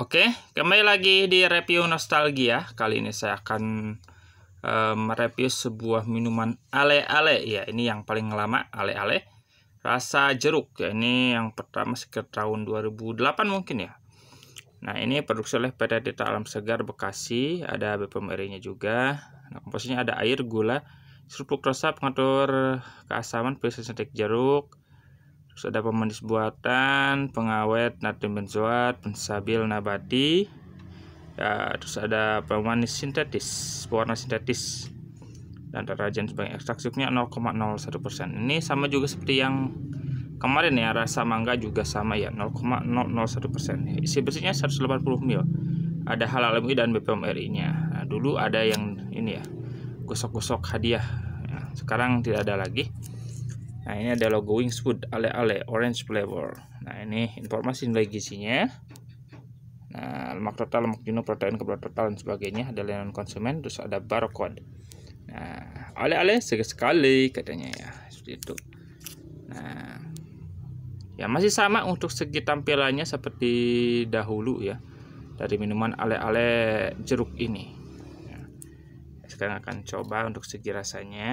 Oke, kembali lagi di review nostalgia. Kali ini saya akan mereview mereview sebuah minuman ale-ale. Ya, ini yang paling lama, ale-ale. Rasa jeruk. Ya, ini yang pertama sekitar tahun 2008 mungkin ya. Nah, ini produksi oleh PT Dita Alam Segar Bekasi. Ada BPMRI-nya juga. Nah, komposisinya ada air, gula, serupuk rasa, pengatur keasaman, pilih sentik jeruk, Terus ada pemanis buatan, pengawet natrium benzoat, pensabil nabati. Ya, terus ada pemanis sintetis, pewarna sintetis. Dan terajen sebagai ekstrak sukunya 0,01%. Ini sama juga seperti yang kemarin ya, rasa mangga juga sama ya, 0,001%. Isi besinya 180 mil Ada halal MUI dan BPOM RI-nya. Nah, dulu ada yang ini ya, gosok-gosok hadiah. Nah, sekarang tidak ada lagi. Nah, ini ada logo Wingswood ale-ale orange flavor. Nah, ini informasi nilai gizinya. Nah, lemak total, lemak jenuh, protein, kebutuhan total, dan sebagainya. Ada layanan konsumen, terus ada barcode. Nah, ale-ale sekali-sekali katanya ya. Seperti itu. Nah, ya masih sama untuk segi tampilannya seperti dahulu ya. Dari minuman ale-ale jeruk ini. Nah, sekarang akan coba untuk segi rasanya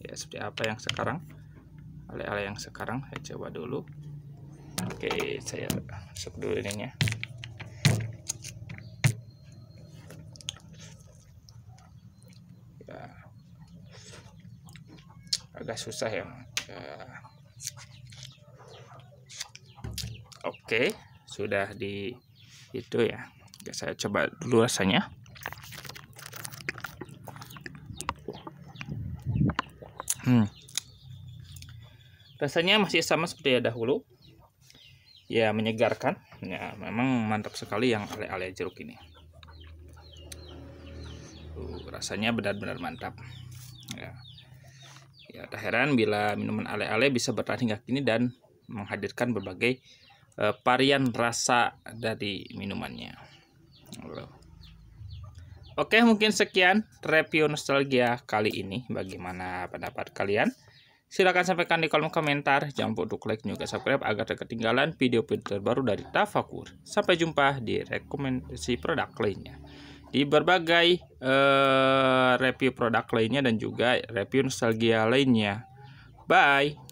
ya seperti apa yang sekarang ala-ala yang sekarang saya coba dulu oke saya masuk dulu ininya ya agak susah ya, ya. oke sudah di itu ya saya coba dulu rasanya Hmm. Rasanya masih sama seperti dahulu. Ya, menyegarkan. Ya, memang mantap sekali yang ale-ale jeruk ini. Uh, rasanya benar-benar mantap. Ya. ya, tak heran bila minuman ale-ale bisa bertahan hingga kini dan menghadirkan berbagai uh, varian rasa dari minumannya. Oke, mungkin sekian review nostalgia kali ini. Bagaimana pendapat kalian? Silahkan sampaikan di kolom komentar. Jangan lupa untuk like juga subscribe agar tidak ketinggalan video-video terbaru dari Tafakur. Sampai jumpa di rekomendasi produk lainnya. Di berbagai uh, review produk lainnya dan juga review nostalgia lainnya. Bye!